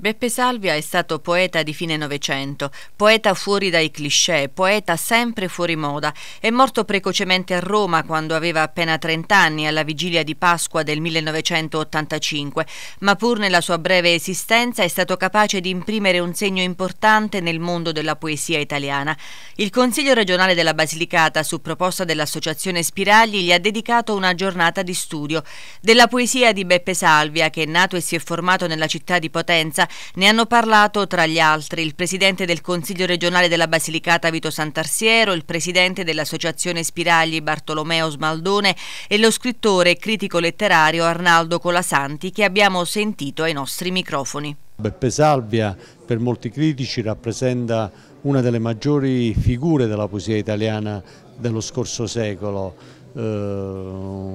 Beppe Salvia è stato poeta di fine Novecento, poeta fuori dai cliché, poeta sempre fuori moda. È morto precocemente a Roma quando aveva appena 30 anni, alla vigilia di Pasqua del 1985, ma pur nella sua breve esistenza è stato capace di imprimere un segno importante nel mondo della poesia italiana. Il Consiglio regionale della Basilicata, su proposta dell'Associazione Spiragli, gli ha dedicato una giornata di studio. Della poesia di Beppe Salvia, che è nato e si è formato nella città di Potenza, ne hanno parlato tra gli altri il presidente del Consiglio regionale della Basilicata Vito Santarsiero, il presidente dell'Associazione Spiragli Bartolomeo Smaldone e lo scrittore e critico letterario Arnaldo Colasanti che abbiamo sentito ai nostri microfoni. Beppe Salvia per molti critici rappresenta una delle maggiori figure della poesia italiana dello scorso secolo eh,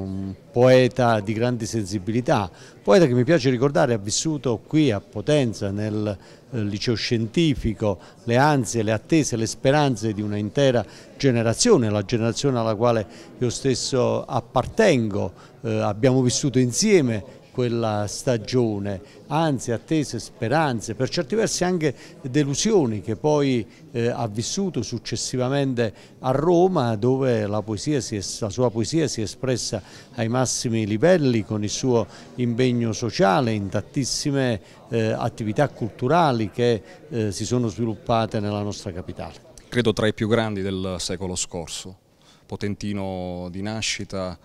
un poeta di grande sensibilità, poeta che mi piace ricordare ha vissuto qui a Potenza nel eh, liceo scientifico le ansie, le attese, le speranze di una intera generazione, la generazione alla quale io stesso appartengo, eh, abbiamo vissuto insieme quella stagione, anzi attese, speranze, per certi versi anche delusioni che poi eh, ha vissuto successivamente a Roma dove la, poesia si è, la sua poesia si è espressa ai massimi livelli con il suo impegno sociale in tantissime eh, attività culturali che eh, si sono sviluppate nella nostra capitale. Credo tra i più grandi del secolo scorso, potentino di nascita,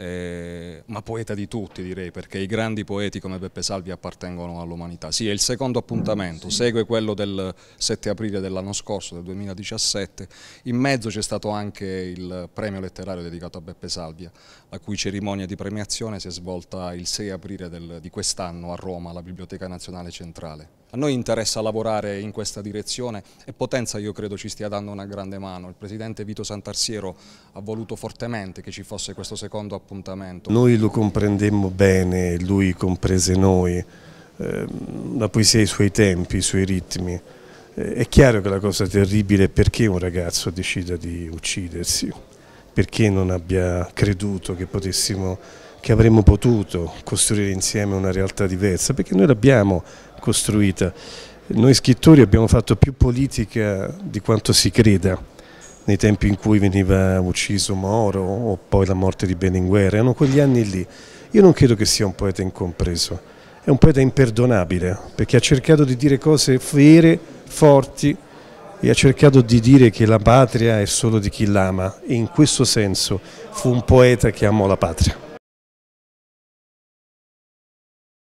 eh, ma poeta di tutti direi, perché i grandi poeti come Beppe Salvi appartengono all'umanità. Sì, è il secondo appuntamento, sì. segue quello del 7 aprile dell'anno scorso, del 2017, in mezzo c'è stato anche il premio letterario dedicato a Beppe Salvia, la cui cerimonia di premiazione si è svolta il 6 aprile del, di quest'anno a Roma, alla Biblioteca Nazionale Centrale. A noi interessa lavorare in questa direzione e Potenza io credo ci stia dando una grande mano. Il presidente Vito Santarsiero ha voluto fortemente che ci fosse questo secondo appuntamento appuntamento. Noi lo comprendemmo bene, lui comprese noi, la ehm, poesia ha i suoi tempi, i suoi ritmi. Eh, è chiaro che la cosa terribile è perché un ragazzo decida di uccidersi, perché non abbia creduto che potessimo che avremmo potuto costruire insieme una realtà diversa, perché noi l'abbiamo costruita. Noi scrittori abbiamo fatto più politica di quanto si creda nei tempi in cui veniva ucciso Moro o poi la morte di Beninguer, erano quegli anni lì. Io non credo che sia un poeta incompreso, è un poeta imperdonabile perché ha cercato di dire cose vere, forti e ha cercato di dire che la patria è solo di chi l'ama e in questo senso fu un poeta che amò la patria.